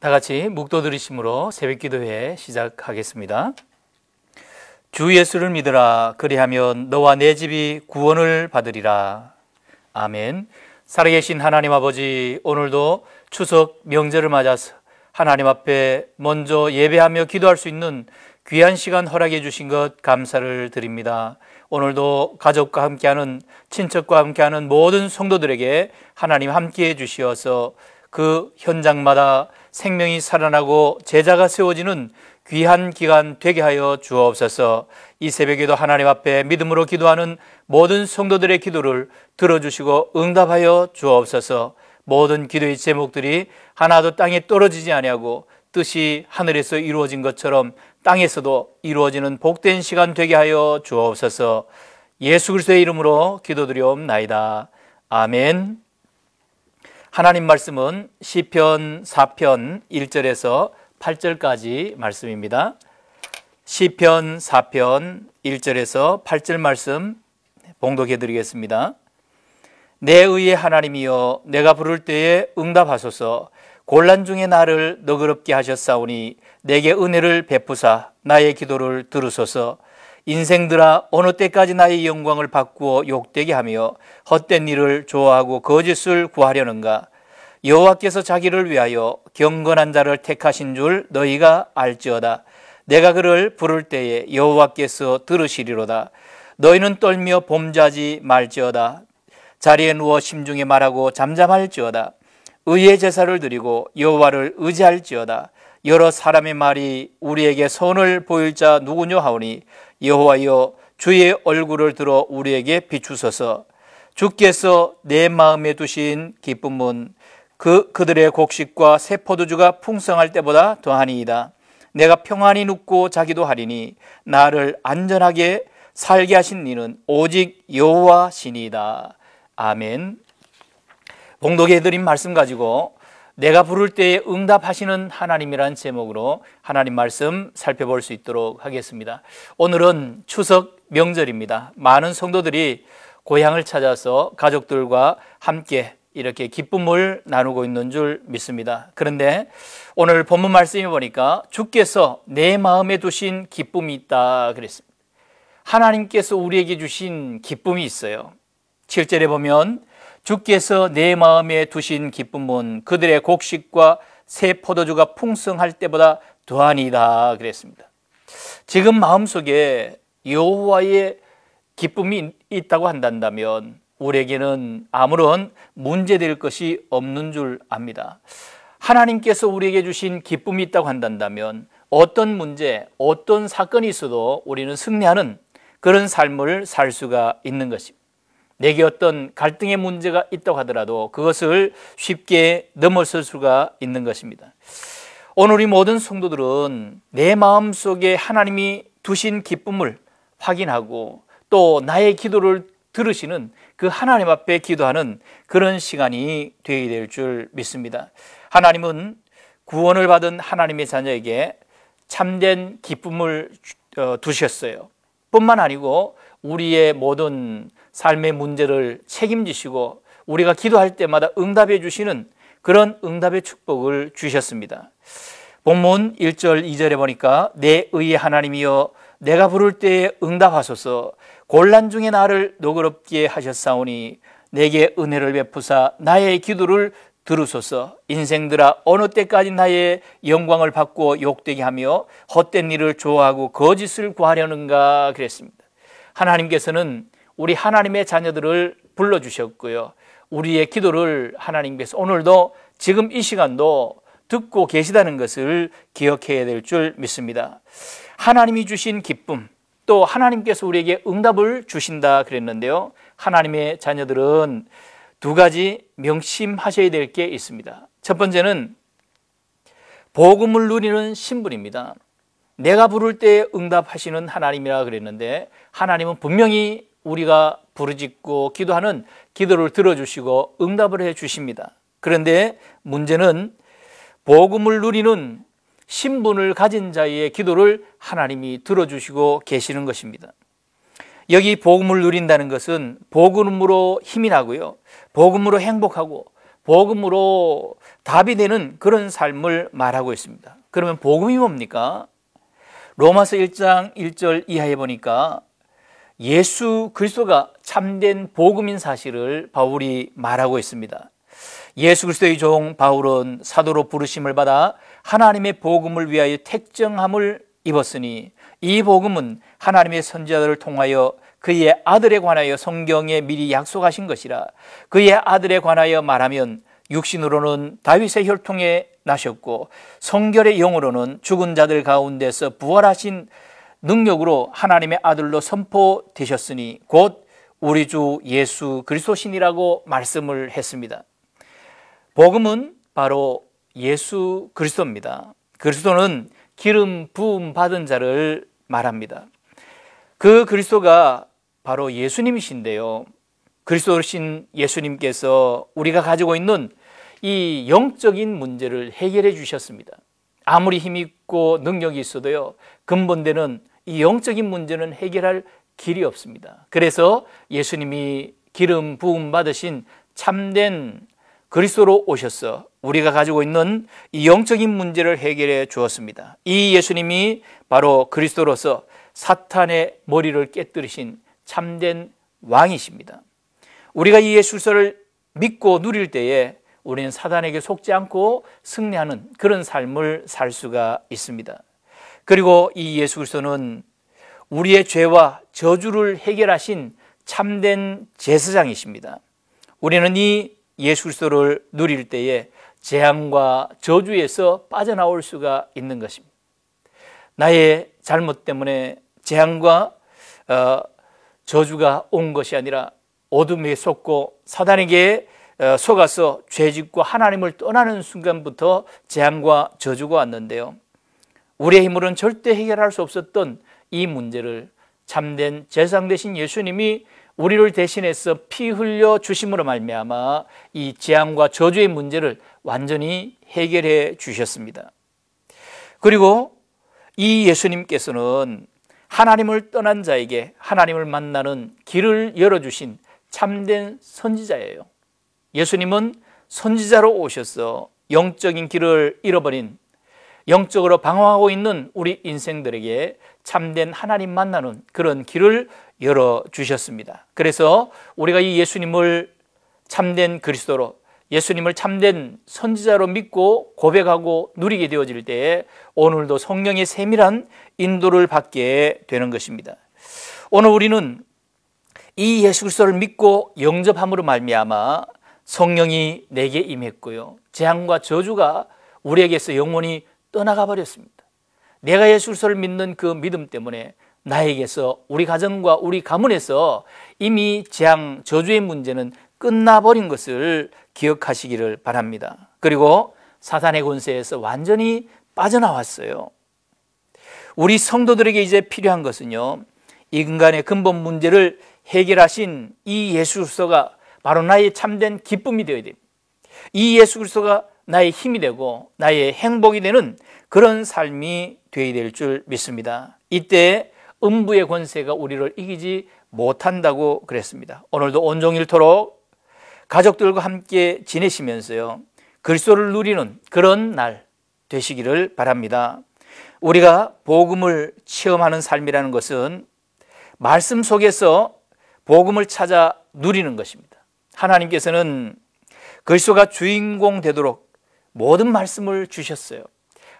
다 같이 묵도 드리심으로 새벽 기도회 시작하겠습니다. 주 예수를 믿으라. 그리하면 너와 내 집이 구원을 받으리라. 아멘. 살아계신 하나님 아버지, 오늘도 추석 명절을 맞아서 하나님 앞에 먼저 예배하며 기도할 수 있는 귀한 시간 허락해 주신 것 감사를 드립니다. 오늘도 가족과 함께하는 친척과 함께하는 모든 성도들에게 하나님 함께해 주시어서 그 현장마다 생명이 살아나고 제자가 세워지는 귀한 기간 되게 하여 주옵소서 이 새벽에도 하나님 앞에 믿음으로 기도하는 모든 성도들의 기도를 들어주시고 응답하여 주옵소서 모든 기도의 제목들이 하나도 땅에 떨어지지 아니하고 뜻이 하늘에서 이루어진 것처럼 땅에서도 이루어지는 복된 시간 되게 하여 주옵소서 예수 그리스도의 이름으로 기도드리옵나이다. 아멘. 하나님 말씀은 시편 4편 1절에서 8절까지 말씀입니다. 시편 4편 1절에서 8절 말씀 봉독해 드리겠습니다. 내 의의 하나님이여 내가 부를 때에 응답하소서 곤란 중에 나를 너그럽게 하셨사오니 내게 은혜를 베푸사 나의 기도를 들으소서 인생들아 어느 때까지 나의 영광을 바꾸어 욕되게 하며 헛된 일을 좋아하고 거짓을 구하려는가 여호와께서 자기를 위하여 경건한 자를 택하신 줄 너희가 알지어다 내가 그를 부를 때에 여호와께서 들으시리로다 너희는 떨며 봄자지 말지어다 자리에 누워 심중에 말하고 잠잠할지어다 의의 제사를 드리고 여호와를 의지할지어다 여러 사람의 말이 우리에게 선을 보일 자 누구뇨 하오니 여호와여 주의 얼굴을 들어 우리에게 비추소서 주께서 내 마음에 두신 기쁨은 그 그들의 곡식과 새 포도주가 풍성할 때보다 더하니이다. 내가 평안히 눕고 자기도 하리니 나를 안전하게 살게 하신 이는 오직 여호와신이다 아멘. 봉독해 드린 말씀 가지고 내가 부를 때에 응답하시는 하나님이란 제목으로 하나님 말씀 살펴볼 수 있도록 하겠습니다. 오늘은 추석 명절입니다. 많은 성도들이 고향을 찾아서 가족들과 함께 이렇게 기쁨을 나누고 있는 줄 믿습니다. 그런데 오늘 본문 말씀에 보니까 주께서 내 마음에 두신 기쁨이 있다 그랬습니다. 하나님께서 우리에게 주신 기쁨이 있어요. 7절에 보면 주께서 내 마음에 두신 기쁨은 그들의 곡식과 새 포도주가 풍성할 때보다 더하니다 그랬습니다. 지금 마음속에 여호와의 기쁨이 있다고 한다면 우리에게는 아무런 문제될 것이 없는 줄 압니다. 하나님께서 우리에게 주신 기쁨이 있다고 한다면 어떤 문제, 어떤 사건이 있어도 우리는 승리하는 그런 삶을 살 수가 있는 것입니다. 내게 어떤 갈등의 문제가 있다고 하더라도 그것을 쉽게 넘어설 수가 있는 것입니다. 오늘 이 모든 성도들은 내 마음 속에 하나님이 두신 기쁨을 확인하고 또 나의 기도를 들으시는 그 하나님 앞에 기도하는 그런 시간이 되게 될 줄 믿습니다. 하나님은 구원을 받은 하나님의 자녀에게 참된 기쁨을 어, 두셨어요. 뿐만 아니고 우리의 모든 삶의 문제를 책임지시고 우리가 기도할 때마다 응답해 주시는 그런 응답의 축복을 주셨습니다. 본문 1절 2절에 보니까 내 의의 하나님이여 내가 부를 때에 응답하소서 곤란 중에 나를 너그럽게 하셨사오니 내게 은혜를 베푸사 나의 기도를 들으소서 인생들아 어느 때까지 나의 영광을 받고 욕되게 하며 헛된 일을 좋아하고 거짓을 구하려는가 그랬습니다. 하나님께서는 우리 하나님의 자녀들을 불러주셨고요. 우리의 기도를 하나님께서 오늘도 지금 이 시간도 듣고 계시다는 것을 기억해야 될 줄 믿습니다. 하나님이 주신 기쁨, 또 하나님께서 우리에게 응답을 주신다 그랬는데요. 하나님의 자녀들은 두 가지 명심하셔야 될 게 있습니다. 첫 번째는 복음을 누리는 신분입니다. 내가 부를 때 응답하시는 하나님이라 그랬는데 하나님은 분명히 우리가 부르짖고 기도하는 기도를 들어주시고 응답을 해 주십니다. 그런데 문제는 복음을 누리는 신분을 가진 자의 기도를 하나님이 들어주시고 계시는 것입니다. 여기 복음을 누린다는 것은 복음으로 힘이 나고요. 복음으로 행복하고 복음으로 답이 되는 그런 삶을 말하고 있습니다. 그러면 복음이 뭡니까? 로마서 1장 1절 이하에 보니까 예수 그리스도가 참된 복음인 사실을 바울이 말하고 있습니다. 예수 그리스도의 종 바울은 사도로 부르심을 받아 하나님의 복음을 위하여 택정함을 입었으니 이 복음은 하나님의 선지자들을 통하여 그의 아들에 관하여 성경에 미리 약속하신 것이라 그의 아들에 관하여 말하면 육신으로는 다윗의 혈통에 나셨고 성결의 영으로는 죽은 자들 가운데서 부활하신 능력으로 하나님의 아들로 선포되셨으니 곧 우리 주 예수 그리스도신이라고 말씀을 했습니다. 복음은 바로 예수 그리스도입니다. 그리스도는 기름 부음 받은 자를 말합니다. 그 그리스도가 바로 예수님이신데요. 그리스도신 예수님께서 우리가 가지고 있는 이 영적인 문제를 해결해 주셨습니다. 아무리 힘 있고 능력이 있어도요. 근본되는 이 영적인 문제는 해결할 길이 없습니다. 그래서 예수님이 기름 부음 받으신 참된 그리스도로 오셔서 우리가 가지고 있는 이 영적인 문제를 해결해 주었습니다. 이 예수님이 바로 그리스도로서 사탄의 머리를 깨뜨리신 참된 왕이십니다. 우리가 이 예수를 믿고 누릴 때에 우리는 사단에게 속지 않고 승리하는 그런 삶을 살 수가 있습니다. 그리고 이 예수 그리스도는 우리의 죄와 저주를 해결하신 참된 제사장이십니다. 우리는 이 예수 그리스도를 누릴 때에 재앙과 저주에서 빠져나올 수가 있는 것입니다. 나의 잘못 때문에 재앙과 어, 저주가 온 것이 아니라 어둠에 속고 사단에게 어, 속아서 죄짓고 하나님을 떠나는 순간부터 재앙과 저주가 왔는데요. 우리의 힘으로는 절대 해결할 수 없었던 이 문제를 참된 재상 되신 예수님이 우리를 대신해서 피 흘려 주심으로 말미암아 이 재앙과 저주의 문제를 완전히 해결해 주셨습니다. 그리고 이 예수님께서는 하나님을 떠난 자에게 하나님을 만나는 길을 열어주신 참된 선지자예요. 예수님은 선지자로 오셔서 영적인 길을 잃어버린 영적으로 방황하고 있는 우리 인생들에게 참된 하나님 만나는 그런 길을 열어 주셨습니다. 그래서 우리가 이 예수님을 참된 그리스도로 예수님을 참된 선지자로 믿고 고백하고 누리게 되어질 때에 오늘도 성령의 세밀한 인도를 받게 되는 것입니다. 오늘 우리는 이 예수 그리스도를 믿고 영접함으로 말미암아 성령이 내게 임했고요. 재앙과 저주가 우리에게서 영원히 떠나가 버렸습니다. 내가 예수 를 믿는 그 믿음 때문에 나에게서 우리 가정과 우리 가문에서 이미 재앙 저주의 문제는 끝나버린 것을 기억하시기를 바랍니다. 그리고 사탄의 권세에서 완전히 빠져나왔어요. 우리 성도들에게 이제 필요한 것은요. 인간의 근본 문제를 해결하신 이 예수 그리스도가 바로 나의 참된 기쁨이 되어야 됩니다. 이 예수 그리스도가 나의 힘이 되고 나의 행복이 되는 그런 삶이 되어야 될 줄 믿습니다. 이때 음부의 권세가 우리를 이기지 못한다고 그랬습니다. 오늘도 온종일토록 가족들과 함께 지내시면서요. 글소를 누리는 그런 날 되시기를 바랍니다. 우리가 복음을 체험하는 삶이라는 것은 말씀 속에서 복음을 찾아 누리는 것입니다. 하나님께서는 글소가 주인공 되도록 모든 말씀을 주셨어요.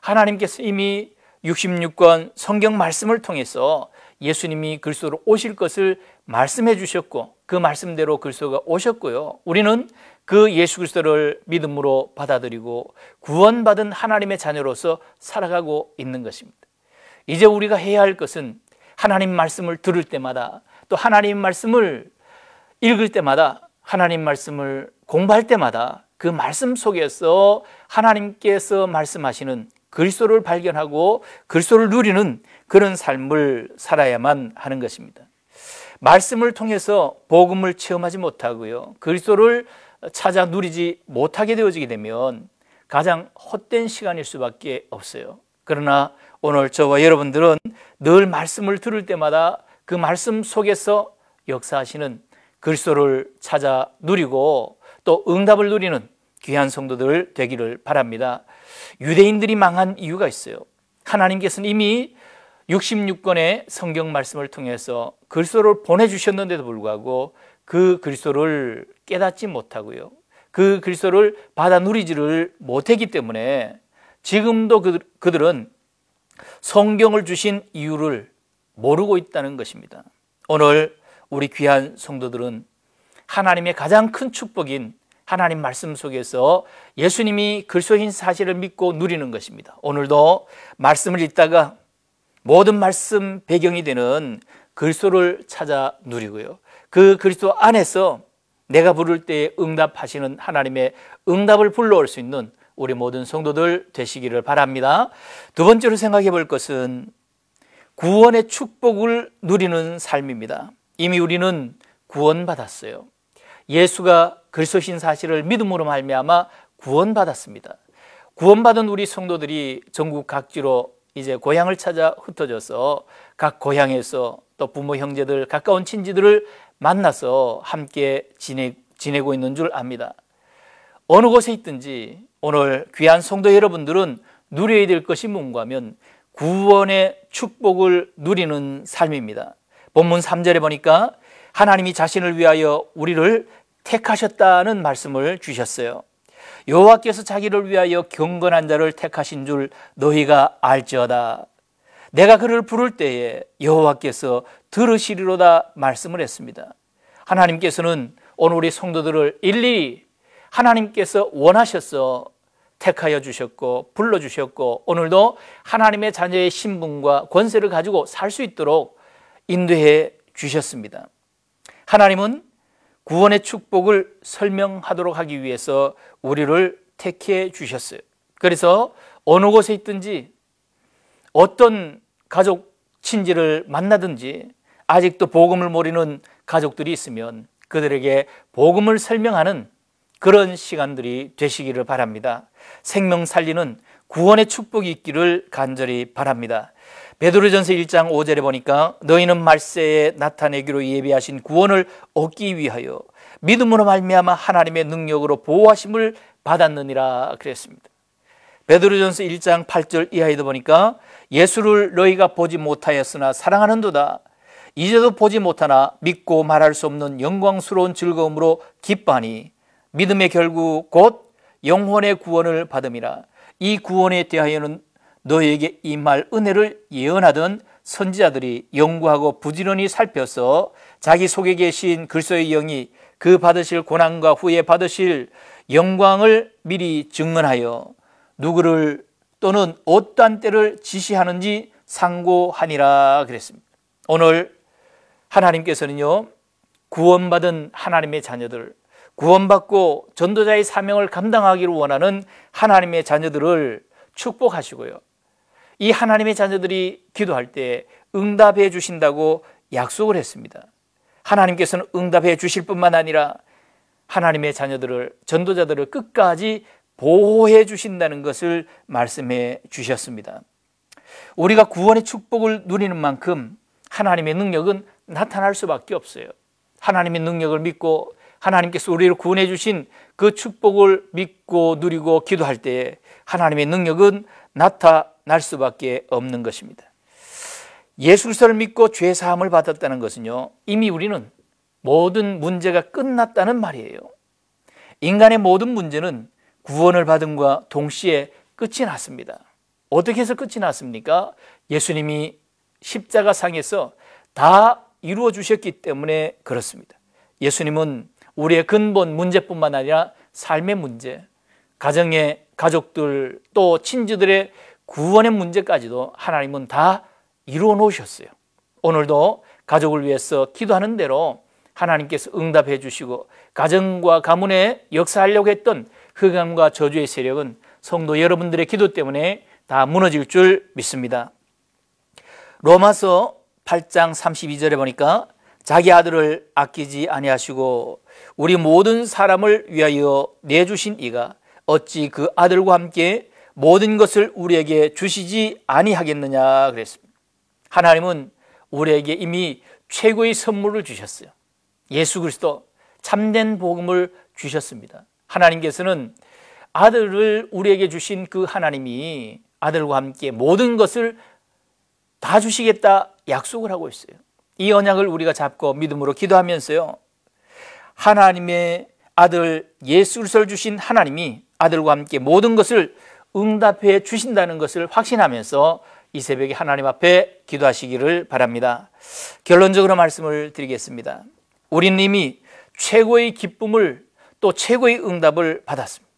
하나님께서 이미 66권 성경 말씀을 통해서 예수님이 그리로 오실 것을 말씀해 주셨고 그 말씀대로 그리가 오셨고요. 우리는 그 예수 그리스도를 믿음으로 받아들이고 구원받은 하나님의 자녀로서 살아가고 있는 것입니다. 이제 우리가 해야 할 것은 하나님 말씀을 들을 때마다 또 하나님 말씀을 읽을 때마다 하나님 말씀을 공부할 때마다 그 말씀 속에서 하나님께서 말씀하시는 그리스도를 발견하고 그리스도를 누리는 그런 삶을 살아야만 하는 것입니다. 말씀을 통해서 복음을 체험하지 못하고요. 그리스도를 찾아 누리지 못하게 되어지게 되면 가장 헛된 시간일 수밖에 없어요. 그러나 오늘 저와 여러분들은 늘 말씀을 들을 때마다 그 말씀 속에서 역사하시는 그리스도를 찾아 누리고 또 응답을 누리는 귀한 성도들 되기를 바랍니다. 유대인들이 망한 이유가 있어요. 하나님께서는 이미 66권의 성경 말씀을 통해서 그리를 보내 주셨는데도 불구하고 그그리를 깨닫지 못하고요. 그그리를 받아 누리지를 못했기 때문에 지금도 그들은 성경을 주신 이유를 모르고 있다는 것입니다. 오늘 우리 귀한 성도들은 하나님의 가장 큰 축복인 하나님 말씀 속에서 예수님이 글소인 사실을 믿고 누리는 것입니다. 오늘도 말씀을 읽다가 모든 말씀 배경이 되는 글소를 찾아 누리고요. 그 글소 안에서 내가 부를 때 응답하시는 하나님의 응답을 불러올 수 있는 우리 모든 성도들 되시기를 바랍니다. 두 번째로 생각해 볼 것은 구원의 축복을 누리는 삶입니다. 이미 우리는 구원받았어요. 예수가 그리스도신 사실을 믿음으로 말미암아 구원받았습니다. 구원받은 우리 성도들이 전국 각지로 이제 고향을 찾아 흩어져서 각 고향에서 또 부모 형제들 가까운 친지들을 만나서 함께 지내, 지내고 있는 줄 압니다. 어느 곳에 있든지 오늘 귀한 성도 여러분들은 누려야 될 것이 뭔가 면 구원의 축복을 누리는 삶입니다. 본문 3절에 보니까 하나님이 자신을 위하여 우리를 택하셨다는 말씀을 주셨어요. 여호와께서 자기를 위하여 경건한 자를 택하신 줄 너희가 알지어다. 내가 그를 부를 때에 여호와께서 들으시리로다 말씀을 했습니다. 하나님께서는 오늘 우리 성도들을 일일이 하나님께서 원하셔서 택하여 주셨고 불러 주셨고 오늘도 하나님의 자녀의 신분과 권세를 가지고 살 수 있도록 인도해 주셨습니다. 하나님은 구원의 축복을 설명하도록 하기 위해서 우리를 택해 주셨어요. 그래서 어느 곳에 있든지 어떤 가족 친지를 만나든지 아직도 복음을 모르는 가족들이 있으면 그들에게 복음을 설명하는 그런 시간들이 되시기를 바랍니다. 생명 살리는 구원의 축복이 있기를 간절히 바랍니다. 베드로전서 1장 5절에 보니까 너희는 말세에 나타내기로 예비하신 구원을 얻기 위하여 믿음으로 말미암아 하나님의 능력으로 보호하심을 받았느니라 그랬습니다. 베드로전서 1장 8절 이하에도 보니까 예수를 너희가 보지 못하였으나 사랑하는도다. 이제도 보지 못하나 믿고 말할 수 없는 영광스러운 즐거움으로 기뻐하니 믿음의 결국 곧 영혼의 구원을 받음이라. 이 구원에 대하여는 너에게 임할 은혜를 예언하던 선지자들이 연구하고 부지런히 살펴서 자기 속에 계신 글소의 영이 그 받으실 고난과 후에 받으실 영광을 미리 증언하여 누구를 또는 어떠한 때를 지시하는지 상고하니라 그랬습니다. 오늘 하나님께서는요, 구원받은 하나님의 자녀들, 구원받고 전도자의 사명을 감당하기를 원하는 하나님의 자녀들을 축복하시고요. 이 하나님의 자녀들이 기도할 때 응답해 주신다고 약속을 했습니다. 하나님께서는 응답해 주실 뿐만 아니라 하나님의 자녀들을 전도자들을 끝까지 보호해 주신다는 것을 말씀해 주셨습니다. 우리가 구원의 축복을 누리는 만큼 하나님의 능력은 나타날 수밖에 없어요. 하나님의 능력을 믿고 하나님께서 우리를 구원해 주신 그 축복을 믿고 누리고 기도할 때에 하나님의 능력은 나타 날 수밖에 없는 것입니다. 예수 그리스도를 믿고 죄 사함을 받았다는 것은요. 이미 우리는 모든 문제가 끝났다는 말이에요. 인간의 모든 문제는 구원을 받음과 동시에 끝이 났습니다. 어떻게 해서 끝이 났습니까? 예수님이 십자가 상에서 다 이루어 주셨기 때문에 그렇습니다. 예수님은 우리의 근본 문제뿐만 아니라 삶의 문제, 가정의 가족들 또 친지들의 구원의 문제까지도 하나님은 다 이루어 놓으셨어요. 오늘도 가족을 위해서 기도하는 대로 하나님께서 응답해 주시고 가정과 가문에 역사하려고 했던 흑암과 저주의 세력은 성도 여러분들의 기도 때문에 다 무너질 줄 믿습니다. 로마서 8장 32절에 보니까 자기 아들을 아끼지 아니하시고 우리 모든 사람을 위하여 내주신 이가 어찌 그 아들과 함께 모든 것을 우리에게 주시지 아니하겠느냐 그랬습니다. 하나님은 우리에게 이미 최고의 선물을 주셨어요. 예수 그리스도 참된 복음을 주셨습니다. 하나님께서는 아들을 우리에게 주신 그 하나님이 아들과 함께 모든 것을 다 주시겠다 약속을 하고 있어요. 이 언약을 우리가 잡고 믿음으로 기도하면서요. 하나님의 아들 예수 를 주신 하나님이 아들과 함께 모든 것을 응답해 주신다는 것을 확신하면서 이 새벽에 하나님 앞에 기도하시기를 바랍니다. 결론적으로 말씀을 드리겠습니다. 우리는 이미 최고의 기쁨을 또 최고의 응답을 받았습니다.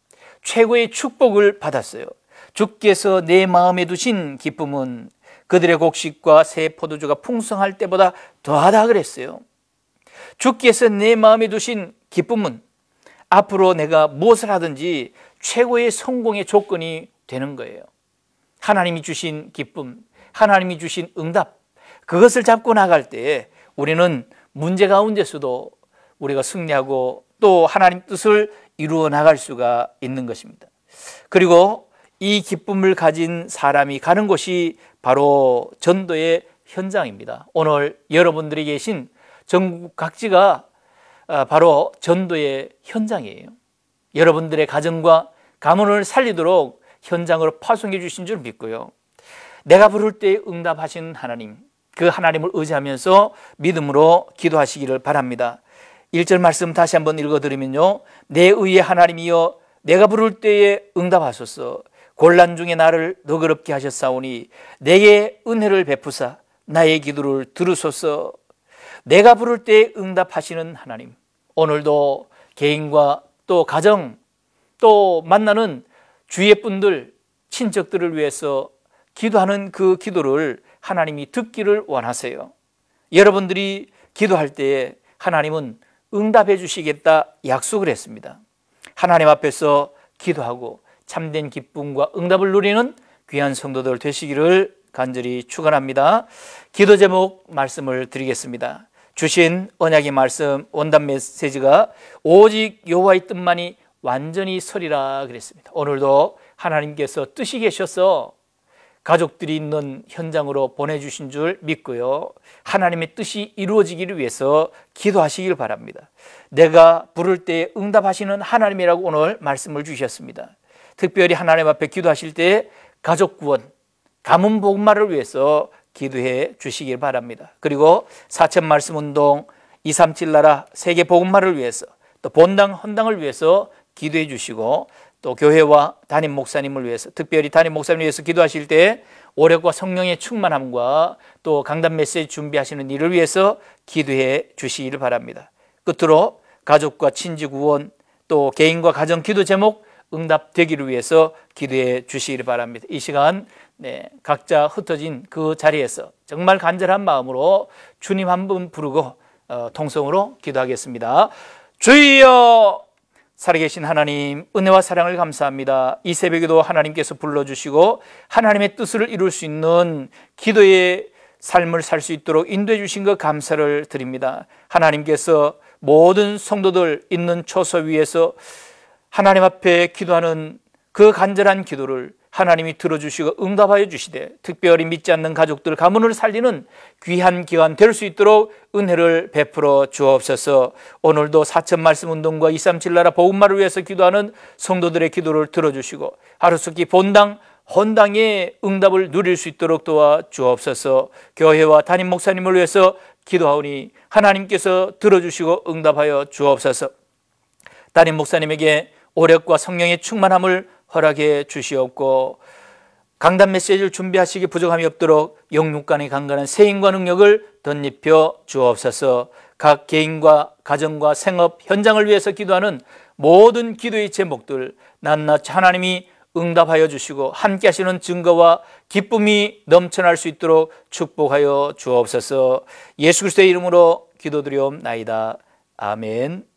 최고의 축복을 받았어요. 주께서 내 마음에 두신 기쁨은 그들의 곡식과 새 포도주가 풍성할 때보다 더하다 그랬어요. 주께서 내 마음에 두신 기쁨은 앞으로 내가 무엇을 하든지 최고의 성공의 조건이 되는 거예요. 하나님이 주신 기쁨, 하나님이 주신 응답, 그것을 잡고 나갈 때 우리는 문제 가운데서도 우리가 승리하고 또 하나님 뜻을 이루어 나갈 수가 있는 것입니다. 그리고 이 기쁨을 가진 사람이 가는 곳이 바로 전도의 현장입니다. 오늘 여러분들이 계신 전국 각지가 아, 바로 전도의 현장이에요. 여러분들의 가정과 가문을 살리도록 현장으로 파송해 주신 줄 믿고요. 내가 부를 때 응답하신 하나님, 그 하나님을 의지하면서 믿음으로 기도하시기를 바랍니다. 1절 말씀 다시 한번 읽어드리면요. 내 의의 하나님이여 내가 부를 때에 응답하소서 곤란 중에 나를 너그럽게 하셨사오니 내게 은혜를 베푸사 나의 기도를 들으소서 내가 부를 때에 응답하시는 하나님 오늘도 개인과 또 가정 또 만나는 주위의 분들, 친척들을 위해서 기도하는 그 기도를 하나님이 듣기를 원하세요. 여러분들이 기도할 때에 하나님은 응답해 주시겠다 약속을 했습니다. 하나님 앞에서 기도하고 참된 기쁨과 응답을 누리는 귀한 성도들 되시기를 간절히 축원합니다. 기도 제목 말씀을 드리겠습니다. 주신 언약의 말씀 원단 메시지가 오직 여호와의 뜻만이 완전히 서리라 그랬습니다. 오늘도 하나님께서 뜻이 계셔서 가족들이 있는 현장으로 보내주신 줄 믿고요. 하나님의 뜻이 이루어지기를 위해서 기도하시길 바랍니다. 내가 부를 때 응답하시는 하나님이라고 오늘 말씀을 주셨습니다. 특별히 하나님 앞에 기도하실 때 가족 구원, 가문 복마를 위해서 기도해 주시길 바랍니다. 그리고 사천 말씀 운동, 237 나라 세계 복음마를 위해서 또 본당 헌당을 위해서 기도해 주시고 또 교회와 담임 목사님을 위해서 특별히 담임 목사님을 위해서 기도하실 때 오력과 성령의 충만함과 또 강단 메시지 준비하시는 일을 위해서 기도해 주시기를 바랍니다. 끝으로 가족과 친지구원또 개인과 가정 기도 제목 응답되기를 위해서 기도해 주시기를 바랍니다. 이 시간 네, 각자 흩어진 그 자리에서 정말 간절한 마음으로 주님 한 분 부르고 어, 통성으로 기도하겠습니다. 주여 살아계신 하나님, 은혜와 사랑을 감사합니다. 이 새벽에도 하나님께서 불러주시고 하나님의 뜻을 이룰 수 있는 기도의 삶을 살 수 있도록 인도해 주신 것 감사를 드립니다. 하나님께서 모든 성도들 있는 초소 위에서 하나님 앞에 기도하는 그 간절한 기도를 하나님이 들어주시고 응답하여 주시되 특별히 믿지 않는 가족들 가문을 살리는 귀한 기간 될수 있도록 은혜를 베풀어 주옵소서 오늘도 사천 말씀 운동과 237 나라 복음말을 위해서 기도하는 성도들의 기도를 들어주시고 하루속히 본당 헌당의 응답을 누릴 수 있도록 도와 주옵소서 교회와 담임 목사님을 위해서 기도하오니 하나님께서 들어주시고 응답하여 주옵소서 담임 목사님에게 오력과 성령의 충만함을 허락해 주시옵고 강단 메시지를 준비하시기 부족함이 없도록 영육간에 강간한 세인과 능력을 덧입혀 주옵소서 각 개인과 가정과 생업 현장을 위해서 기도하는 모든 기도의 제목들 낱낱 하나님이 응답하여 주시고 함께 하시는 증거와 기쁨이 넘쳐날 수 있도록 축복하여 주옵소서 예수 그리스도의 이름으로 기도드리옵나이다 아멘